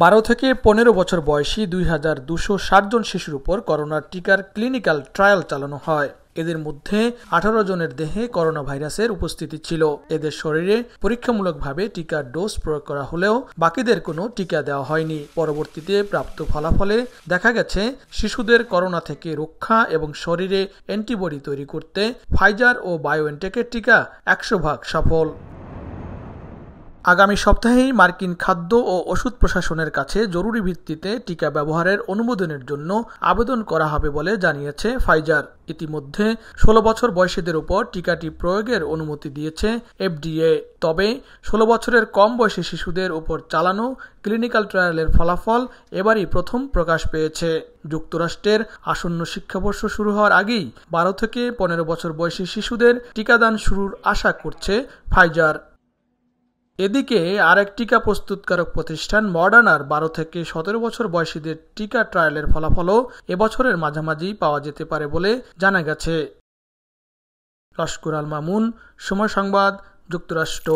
বারো থেকে পনেরো বছর বয়সী দুই হাজার দুশো জন শিশুর উপর করোনার টিকার ক্লিনিক্যাল ট্রায়াল চালানো হয় এদের মধ্যে আঠারো জনের দেহে করোনা ভাইরাসের উপস্থিতি ছিল এদের শরীরে পরীক্ষামূলকভাবে টিকার ডোজ প্রয়োগ করা হলেও বাকিদের কোনো টিকা দেওয়া হয়নি পরবর্তীতে প্রাপ্ত ফলাফলে দেখা গেছে শিশুদের করোনা থেকে রক্ষা এবং শরীরে অ্যান্টিবডি তৈরি করতে ফাইজার ও বায়োএনটেকের টিকা একশো ভাগ সফল আগামী সপ্তাহেই মার্কিন খাদ্য ও ওষুধ প্রশাসনের কাছে জরুরি ভিত্তিতে টিকা ব্যবহারের অনুমোদনের জন্য আবেদন করা হবে বলে জানিয়েছে ফাইজার ইতিমধ্যে ষোলো বছর বয়সীদের উপর টিকাটি প্রয়োগের অনুমতি দিয়েছে এফডিএ তবে ষোলো বছরের কম বয়সী শিশুদের উপর চালানো ক্লিনিক্যাল ট্রায়ালের ফলাফল এবারই প্রথম প্রকাশ পেয়েছে যুক্তরাষ্ট্রের আসন্ন শিক্ষাবর্ষ শুরু হওয়ার আগেই বারো থেকে পনেরো বছর বয়সী শিশুদের টিকাদান শুরুর আশা করছে ফাইজার এদিকে আরেক টিকা প্রস্তুতকারক প্রতিষ্ঠান মডার্নার বারো থেকে সতেরো বছর বয়সীদের টিকা ট্রায়ালের ফলাফলও এবছরের মাঝামাঝি পাওয়া যেতে পারে বলে জানা গেছে লস্কুর আল মামুন সময় সংবাদ যুক্তরাষ্ট্র